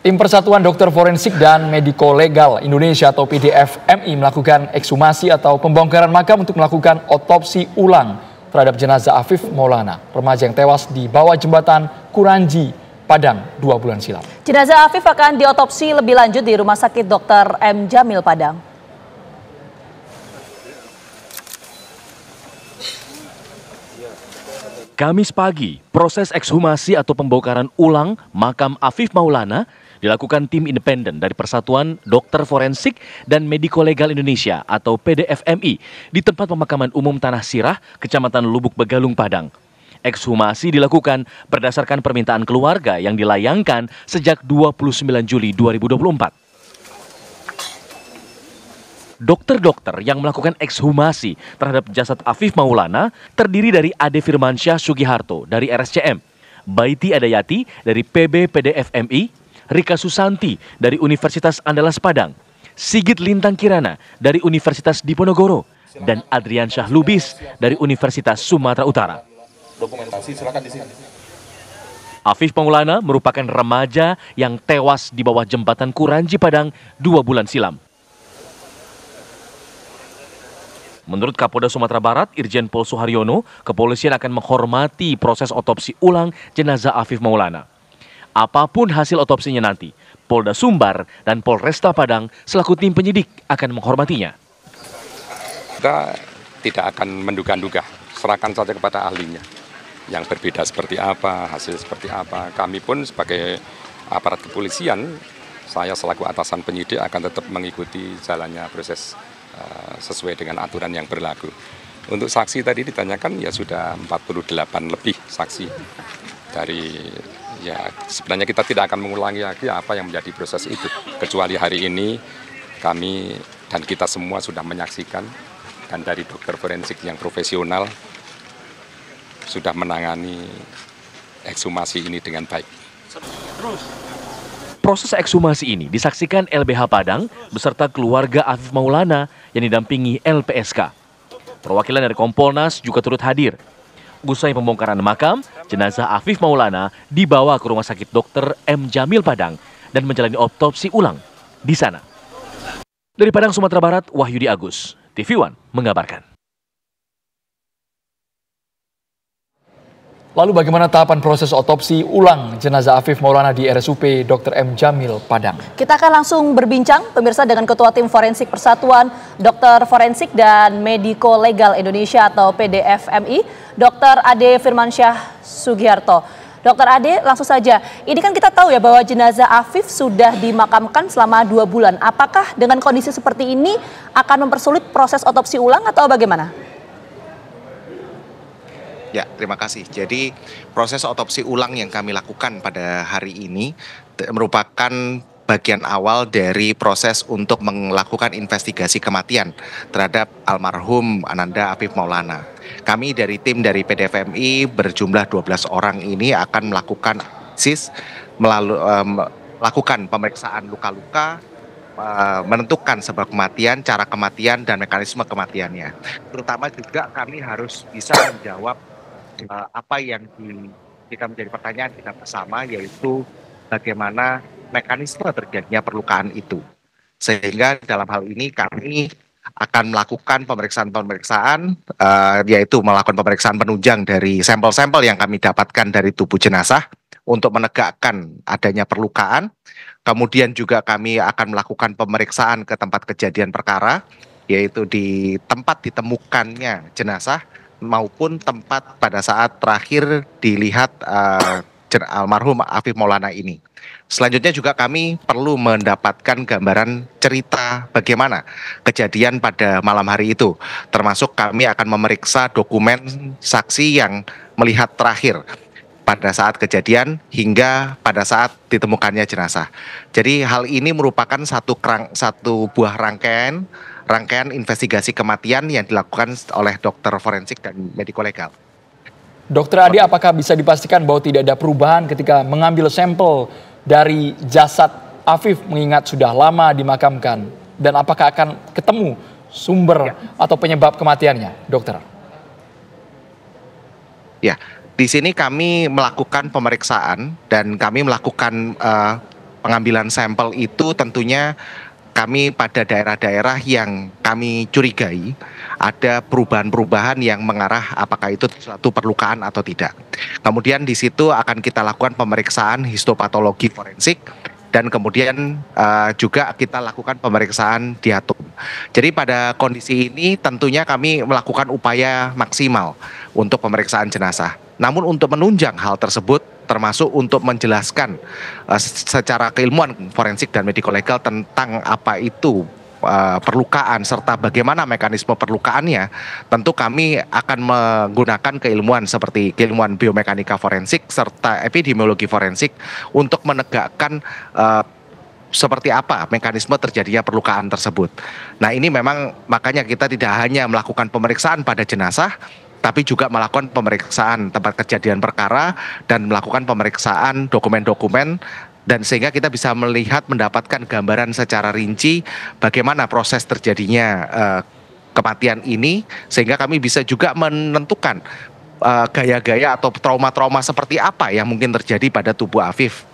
Tim Persatuan Dokter Forensik dan Mediko Legal Indonesia atau PDF MI melakukan ekshumasi atau pembongkaran makam untuk melakukan otopsi ulang terhadap jenazah Afif Maulana, remaja yang tewas di bawah jembatan Kuranji, Padang dua bulan silam. Jenazah Afif akan diotopsi lebih lanjut di Rumah Sakit Dr. M. Jamil Padang. Kamis pagi, proses ekshumasi atau pembongkaran ulang makam Afif Maulana dilakukan tim independen dari Persatuan Dokter Forensik dan Mediko Legal Indonesia atau PDFMI di tempat pemakaman umum Tanah Sirah, Kecamatan Lubuk Begalung, Padang. Ekshumasi dilakukan berdasarkan permintaan keluarga yang dilayangkan sejak 29 Juli 2024 dokter-dokter yang melakukan ekshumasi terhadap jasad Afif Maulana terdiri dari Ade Firmansyah Sugiharto dari RSCM, Baiti Adayati dari PB PDFMI, Rika Susanti dari Universitas Andalas Padang, Sigit Lintang Kirana dari Universitas Diponegoro, dan Adrian Lubis dari Universitas Sumatera Utara. Dokumentasi silakan di sini. Afif Pengulana merupakan remaja yang tewas di bawah jembatan Kuranji Padang dua bulan silam. Menurut Kapolda Sumatera Barat, Irjen Pol Suharyono, kepolisian akan menghormati proses otopsi ulang jenazah Afif Maulana. Apapun hasil otopsinya nanti, Polda Sumbar dan Polresta Padang selaku tim penyidik akan menghormatinya. Kita tidak akan menduga-duga, serahkan saja kepada ahlinya. Yang berbeda seperti apa, hasil seperti apa. Kami pun sebagai aparat kepolisian, saya selaku atasan penyidik akan tetap mengikuti jalannya proses uh, sesuai dengan aturan yang berlaku. Untuk saksi tadi ditanyakan ya sudah 48 lebih saksi dari ya sebenarnya kita tidak akan mengulangi lagi apa yang menjadi proses itu. Kecuali hari ini kami dan kita semua sudah menyaksikan dan dari dokter forensik yang profesional sudah menangani ekshumasi ini dengan baik. Proses ekshumasi ini disaksikan LBH Padang beserta keluarga Afif Maulana yang didampingi LPSK. Perwakilan dari Kompolnas juga turut hadir. Usai pembongkaran makam, Jenazah Afif Maulana dibawa ke Rumah Sakit Dr. M. Jamil Padang dan menjalani otopsi ulang di sana. Dari Padang, Sumatera Barat, Wahyudi Agus, TV One mengabarkan. Lalu bagaimana tahapan proses otopsi ulang jenazah Afif Maulana di RSUP Dr. M. Jamil Padang? Kita akan langsung berbincang pemirsa dengan Ketua Tim Forensik Persatuan Dr. Forensik dan Mediko Legal Indonesia atau PDFMI, Dr. Ade Firmansyah Sugiharto. Dr. Ade, langsung saja. Ini kan kita tahu ya bahwa jenazah Afif sudah dimakamkan selama dua bulan. Apakah dengan kondisi seperti ini akan mempersulit proses otopsi ulang atau bagaimana? Ya, terima kasih. Jadi proses otopsi ulang yang kami lakukan pada hari ini merupakan bagian awal dari proses untuk melakukan investigasi kematian terhadap almarhum Ananda Afif Maulana. Kami dari tim dari PDFMI berjumlah 12 orang ini akan melakukan sis melalui um, lakukan pemeriksaan luka-luka e, menentukan sebab kematian, cara kematian, dan mekanisme kematiannya. Terutama juga kami harus bisa menjawab uh, apa yang di, kita menjadi pertanyaan kita bersama yaitu bagaimana mekanisme terjadinya perlukaan itu. Sehingga dalam hal ini kami akan melakukan pemeriksaan-pemeriksaan uh, yaitu melakukan pemeriksaan penunjang dari sampel-sampel yang kami dapatkan dari tubuh jenazah untuk menegakkan adanya perlukaan. Kemudian juga kami akan melakukan pemeriksaan ke tempat kejadian perkara yaitu di tempat ditemukannya jenazah maupun tempat pada saat terakhir dilihat uh, almarhum Afif Maulana ini. Selanjutnya juga kami perlu mendapatkan gambaran cerita bagaimana kejadian pada malam hari itu. Termasuk kami akan memeriksa dokumen saksi yang melihat terakhir pada saat kejadian hingga pada saat ditemukannya jenazah. Jadi hal ini merupakan satu kerang, satu buah rangkaian rangkaian investigasi kematian yang dilakukan oleh dokter forensik dan mediko legal. Dokter Adi, apakah bisa dipastikan bahwa tidak ada perubahan ketika mengambil sampel dari jasad Afif mengingat sudah lama dimakamkan? Dan apakah akan ketemu sumber ya. atau penyebab kematiannya, dokter? Ya, di sini kami melakukan pemeriksaan dan kami melakukan uh, pengambilan sampel itu tentunya kami pada daerah-daerah yang kami curigai ada perubahan-perubahan yang mengarah apakah itu suatu perlukaan atau tidak. Kemudian di situ akan kita lakukan pemeriksaan histopatologi forensik dan kemudian uh, juga kita lakukan pemeriksaan diatom. Jadi pada kondisi ini tentunya kami melakukan upaya maksimal untuk pemeriksaan jenazah. Namun untuk menunjang hal tersebut termasuk untuk menjelaskan eh, secara keilmuan forensik dan medical legal tentang apa itu eh, perlukaan serta bagaimana mekanisme perlukaannya, tentu kami akan menggunakan keilmuan seperti keilmuan biomekanika forensik serta epidemiologi forensik untuk menegakkan eh, seperti apa mekanisme terjadinya perlukaan tersebut. Nah, ini memang makanya kita tidak hanya melakukan pemeriksaan pada jenazah, tapi juga melakukan pemeriksaan tempat kejadian perkara dan melakukan pemeriksaan dokumen-dokumen dan sehingga kita bisa melihat mendapatkan gambaran secara rinci bagaimana proses terjadinya uh, kematian ini sehingga kami bisa juga menentukan uh, gaya-gaya atau trauma-trauma seperti apa yang mungkin terjadi pada tubuh Afif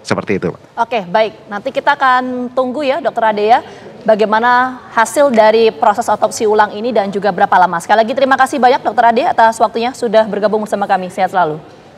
seperti itu. Oke, baik. Nanti kita akan tunggu ya, Dokter Ade ya bagaimana hasil dari proses otopsi ulang ini dan juga berapa lama. Sekali lagi terima kasih banyak Dokter Ade atas waktunya sudah bergabung bersama kami. Sehat selalu.